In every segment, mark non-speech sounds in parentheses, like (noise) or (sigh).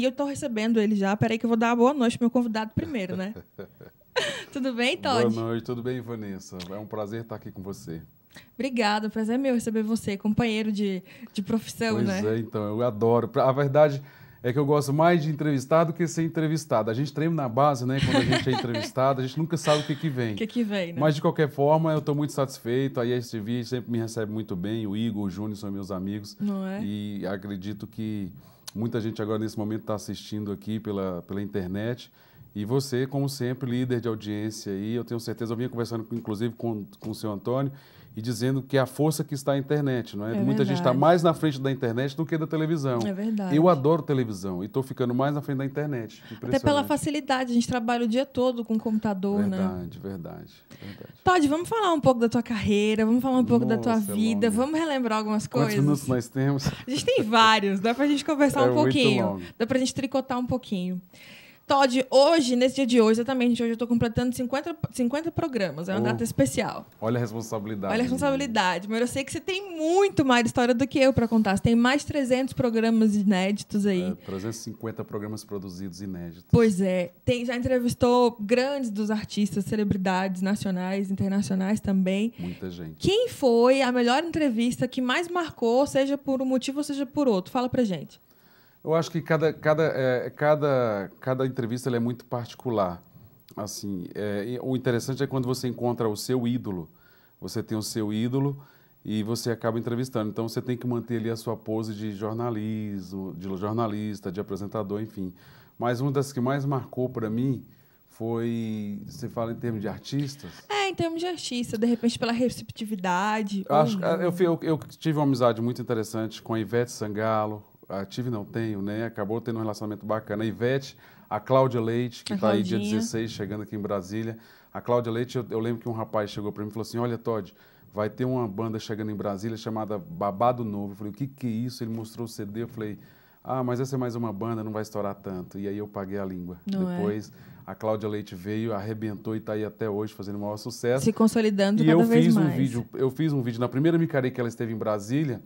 E eu estou recebendo ele já. Peraí que eu vou dar uma boa noite pro meu convidado primeiro, né? (laughs) tudo bem, Todd? Boa noite, tudo bem, Vanessa? É um prazer estar aqui com você. Obrigada, prazer é meu receber você, companheiro de, de profissão, pois né? Pois é, então, eu adoro. A verdade é que eu gosto mais de entrevistar do que ser entrevistado. A gente treina na base, né? Quando a gente é entrevistado, a gente nunca sabe o que, que vem. O que, que vem, né? Mas, de qualquer forma, eu estou muito satisfeito. A ISTV sempre me recebe muito bem. O Igor, o Júnior são meus amigos. Não é? E acredito que Muita gente agora nesse momento está assistindo aqui pela, pela internet. E você, como sempre, líder de audiência aí, eu tenho certeza, eu vinha conversando inclusive com, com o senhor Antônio e dizendo que é a força que está a internet, não é? é Muita tá verdade. gente está mais na frente da internet do que da televisão. É verdade. Eu adoro televisão e estou ficando mais na frente da internet. Até pela facilidade, a gente trabalha o dia todo com o computador, né? verdade, né? Verdade, verdade. Todd, vamos falar um pouco da tua carreira, vamos falar um pouco Nossa, da tua é vida, vamos relembrar algumas coisas. Quantos minutos nós temos? A gente tem vários, dá para a gente conversar (laughs) é um pouquinho, dá para a gente tricotar um pouquinho. Todd, hoje, nesse dia de hoje, exatamente, hoje eu estou completando 50, 50 programas. É uma oh. data especial. Olha a responsabilidade. Olha a responsabilidade. Mas eu sei que você tem muito mais história do que eu para contar. Você tem mais de 300 programas inéditos aí. É, 350 programas produzidos inéditos. Pois é. Tem, já entrevistou grandes dos artistas, celebridades nacionais, internacionais também. Muita gente. Quem foi a melhor entrevista que mais marcou, seja por um motivo ou seja por outro? Fala pra gente. Eu acho que cada, cada, é, cada, cada entrevista é muito particular. Assim, é, o interessante é quando você encontra o seu ídolo. Você tem o seu ídolo e você acaba entrevistando. Então você tem que manter ali a sua pose de jornalismo, de jornalista, de apresentador, enfim. Mas uma das que mais marcou para mim foi, você fala em termos de artistas? É, em termos de artista, de repente pela receptividade. Acho, eu, eu, eu tive uma amizade muito interessante com a Ivete Sangalo, a tive não tenho, né? Acabou tendo um relacionamento bacana. A Ivete, a Cláudia Leite, que está aí dia 16, chegando aqui em Brasília. A Cláudia Leite, eu, eu lembro que um rapaz chegou para mim e falou assim: Olha, Todd, vai ter uma banda chegando em Brasília chamada Babado Novo. Eu falei: O que, que é isso? Ele mostrou o CD. Eu falei: Ah, mas essa é mais uma banda, não vai estourar tanto. E aí eu paguei a língua. Não é? Depois. É. A Cláudia Leite veio, arrebentou e está aí até hoje fazendo o maior sucesso. Se consolidando e cada eu fiz Um vídeo, eu fiz um vídeo na primeira micarei que ela esteve em Brasília,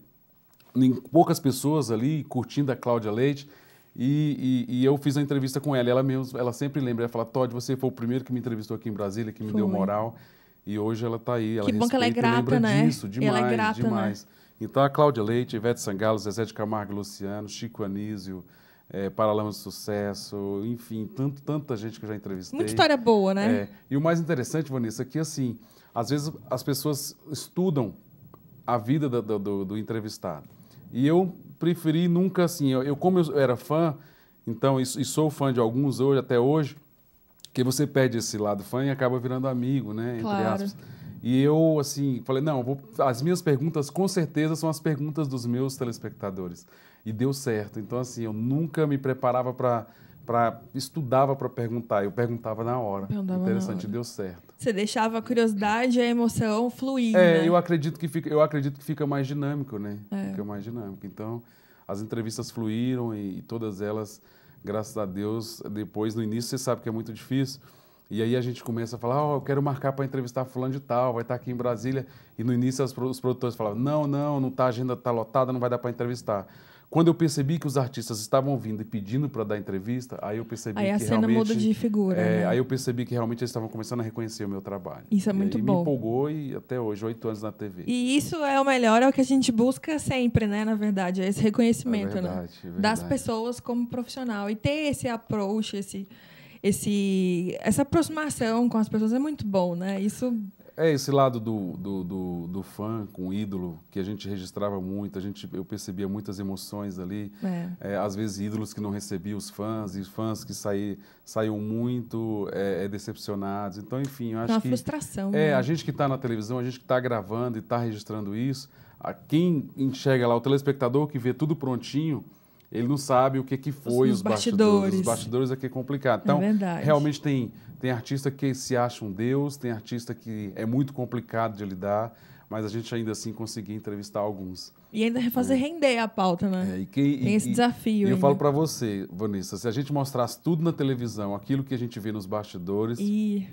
poucas pessoas ali curtindo a Cláudia Leite. E, e, e, eu fiz a entrevista com ela. Ela mesmo, ela sempre lembra, ela fala: Todd, você foi o primeiro que me entrevistou aqui em Brasília, que me foi. deu moral. E hoje ela está aí. Ela que bom que ela é grata, né? Disso, demais, ela é grata, né? demais. Né? Então a Cláudia Leite, Ivete Sangalo, Zezé de Camargo Luciano, Chico Anísio. É, Paralamas do Sucesso, enfim, tanto, tanta gente que eu já entrevistei. Muita história boa, né? É, e o mais interessante, Vanessa, é que assim, às vezes as pessoas estudam a vida do, do, do entrevistado. E eu preferi nunca assim. Eu, eu como eu era fã, então, e, e sou fã de alguns hoje, até hoje, que você perde esse lado fã e acaba virando amigo, né? Entre claro. aspas. E eu, assim, falei, não, vou, as minhas perguntas com certeza são as perguntas dos meus telespectadores. E deu certo. Então, assim, eu nunca me preparava para para estudava para perguntar, eu perguntava na hora. Perguntava Interessante, na hora. deu certo. Você deixava a curiosidade e a emoção fluir. É, né? eu acredito que fica, eu acredito que fica mais dinâmico, né? É. Fica mais dinâmico. Então, as entrevistas fluíram e, e, todas elas, graças a Deus, depois no início você sabe que é muito difícil. E aí a gente começa a falar, oh, eu quero marcar para entrevistar fulano de tal, vai estar tá aqui em Brasília. E no início os produtores falavam, não, não, não tá, a agenda está lotada, não vai dar para entrevistar. Quando eu percebi que os artistas estavam vindo e pedindo para dar entrevista, aí eu percebi aí é que realmente... Aí a cena muda de figura, é, né? Aí eu percebi que realmente eles estavam começando a reconhecer o meu trabalho. Isso é e muito aí bom. me empolgou e até hoje, oito anos na TV. E isso é o melhor, é o que a gente busca sempre, né? Na verdade, é esse reconhecimento, é né? verdade, né? É verdade. Das pessoas como profissional. E ter esse approach, esse... Esse, essa aproximação com as pessoas é muito bom, né? Isso é esse lado do, do, do, do fã com o ídolo que a gente registrava muito, a gente, eu percebia muitas emoções ali. É. É, às vezes ídolos que não recebiam os fãs, e fãs que saí, saíam muito é, é, decepcionados. Então, enfim, eu acho Uma é Uma frustração. É, né? a gente que está na televisão, a gente que está gravando e está registrando isso, a quem enxerga lá, o telespectador que vê tudo prontinho ele não sabe o que, que foi os, os bastidores. bastidores. Os bastidores é que é complicado. Então, é realmente tem, tem artista que se acha um deus, tem artista que é muito complicado de lidar, mas a gente ainda assim conseguiu entrevistar alguns. E ainda fazer é. render a pauta, né? É, e que, tem e, esse desafio. E eu falo para você, Vanessa, se a gente mostrasse tudo na televisão, aquilo que a gente vê nos bastidores. E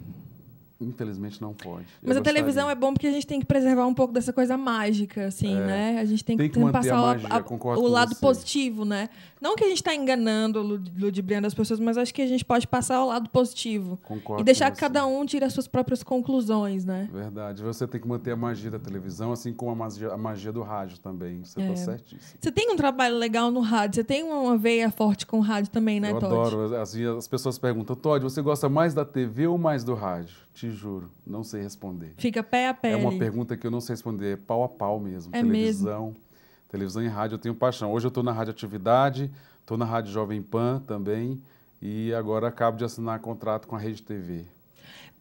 Infelizmente não pode. Mas Eu a gostaria. televisão é bom porque a gente tem que preservar um pouco dessa coisa mágica, assim, é, né? A gente tem, tem que, que passar a a, a, o lado você. positivo, né? Não que a gente está enganando, ludibriando as pessoas, mas acho que a gente pode passar o lado positivo. Concordo e deixar que cada um tire as suas próprias conclusões, né? Verdade. Você tem que manter a magia da televisão, assim como a magia, a magia do rádio também. Você está é. Tá certíssimo. Você tem um trabalho legal no rádio, você tem uma veia forte com o rádio também, né, Eu Todd? Adoro. As, as pessoas perguntam, Todd, você gosta mais da TV ou mais do rádio? Te juro, não sei responder. Fica pé a pé. É uma pergunta que eu não sei responder, é pau a pau mesmo. É televisão, mesmo. televisão e rádio, eu tenho paixão. Hoje eu estou na Rádio Atividade, estou na Rádio Jovem Pan também e agora acabo de assinar contrato com a Rede TV.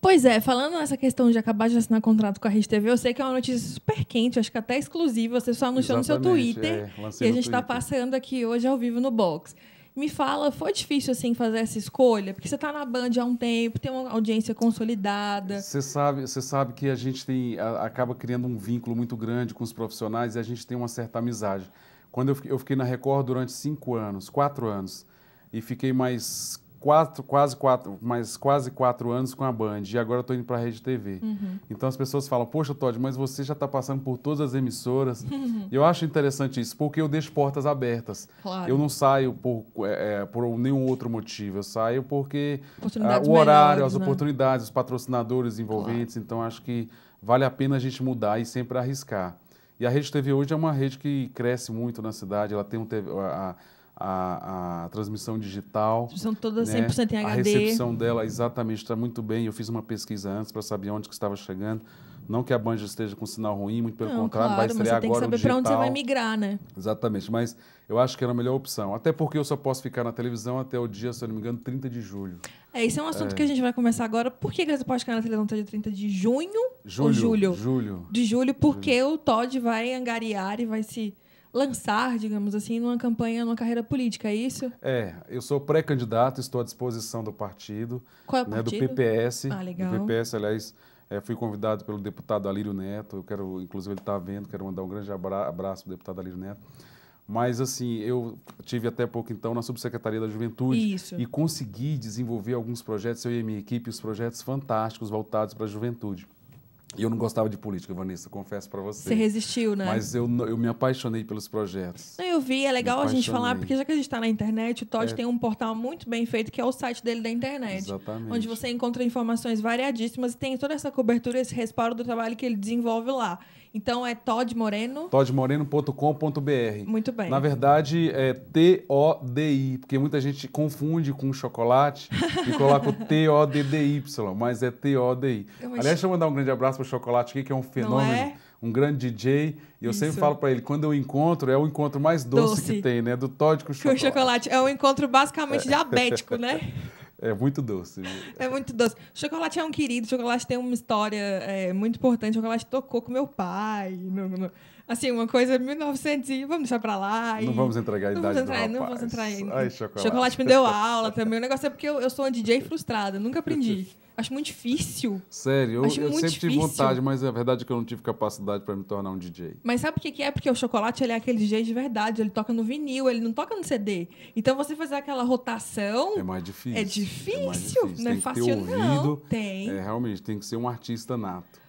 Pois é, falando nessa questão de acabar de assinar contrato com a RedeTV, eu sei que é uma notícia super quente, acho que até exclusiva, você só anunciou Exatamente, no seu Twitter. É, e a gente está passando aqui hoje ao vivo no box. Me fala, foi difícil assim fazer essa escolha? Porque você está na Band há um tempo, tem uma audiência consolidada. Você sabe, você sabe que a gente tem, a, acaba criando um vínculo muito grande com os profissionais e a gente tem uma certa amizade. Quando eu, eu fiquei na Record durante cinco anos, quatro anos, e fiquei mais quatro, quase quatro, mais quase quatro anos com a Band e agora estou indo para a Rede TV. Uhum. Então as pessoas falam, poxa, Todd, mas você já está passando por todas as emissoras. Uhum. Eu acho interessante isso, porque eu deixo portas abertas. Claro. Eu não saio por, é, é por nenhum outro motivo. Eu saio porque ah, o horário, melhores, as né? oportunidades, os patrocinadores envolventes. Claro. Então acho que vale a pena a gente mudar e sempre arriscar. E a Rede TV hoje é uma rede que cresce muito na cidade. Ela tem um TV, a, a a, a transmissão digital. São todas né? 100% em HD. A recepção dela, exatamente, está muito bem. Eu fiz uma pesquisa antes para saber onde que estava chegando. Não que a Banja esteja com sinal ruim, muito pelo não, contrário, claro, vai estrear agora. Você tem que saber para onde você vai migrar, né? Exatamente, mas eu acho que era a melhor opção. Até porque eu só posso ficar na televisão até o dia, se eu não me engano, 30 de julho. É, esse é um assunto é. que a gente vai começar agora. Por que você pode ficar na televisão até dia 30 de junho? Julho, ou julho? Julho. De julho, porque julho. o Todd vai angariar e vai se lançar, digamos assim, numa campanha, numa carreira política, é isso? É, eu sou pré-candidato, estou à disposição do partido. Qual é o né, partido? Ah, do PPS. Ah, legal. Do PPS, aliás, é, fui convidado pelo deputado Alírio Neto, eu quero, inclusive ele está vendo, quero mandar um grande abraço para o deputado Alírio Neto. Mas, assim, eu tive até pouco então na Subsecretaria da Juventude Isso. e consegui desenvolver alguns projetos, eu e minha equipe, os projetos fantásticos voltados para a juventude. E eu não gostava de política, Vanessa, confesso para você. Você resistiu, né? Mas eu, eu me apaixonei pelos projetos. eu vi, é legal a gente falar, porque já que a gente está na internet, o Todd é. tem um portal muito bem feito, que é o site dele da internet. Exatamente. Onde você encontra informações variadíssimas e tem toda essa cobertura, esse respaldo do trabalho que ele desenvolve lá. Então é Todd Moreno. toddmoreno.com.br. Muito bem. Na verdade é T-O-D-I, porque muita gente confunde com chocolate e coloca o T-O-D-D-Y, mas é T-O-D-I. Aliás, deixa eu mandar um grande abraço o Chocolate aqui, que é um fenômeno. É? Um grande DJ. E eu sempre falo para ele, quando eu encontro, é o encontro mais doce, doce. que tem, né? Do Todd com chocolate. Com chocolate. É um encontro basicamente é. diabético, né? (laughs) É muito doce. É muito doce. Chocolate é um querido, chocolate tem uma história é, muito importante. Chocolate tocou com meu pai. No, no, Assim, uma coisa 1900 e vamos deixar pra lá. E... Não vamos entregar a não idade entrar, Não vamos entrar aí. Ai, chocolate. chocolate me deu aula (laughs) também. O negócio é porque eu, eu sou uma DJ frustrada, nunca aprendi. Acho muito difícil. Sério, eu, eu sempre difícil. tive vontade, mas a é verdade é que eu não tive capacidade para me tornar um DJ. Mas sabe o que, que é? Porque o chocolate ele é aquele DJ de verdade, ele toca no vinil, ele não toca no CD. Então você fazer aquela rotação. É mais difícil. É difícil, é mais difícil. não é fácil, ouvido, não. Tem. É, realmente, tem que ser um artista nato.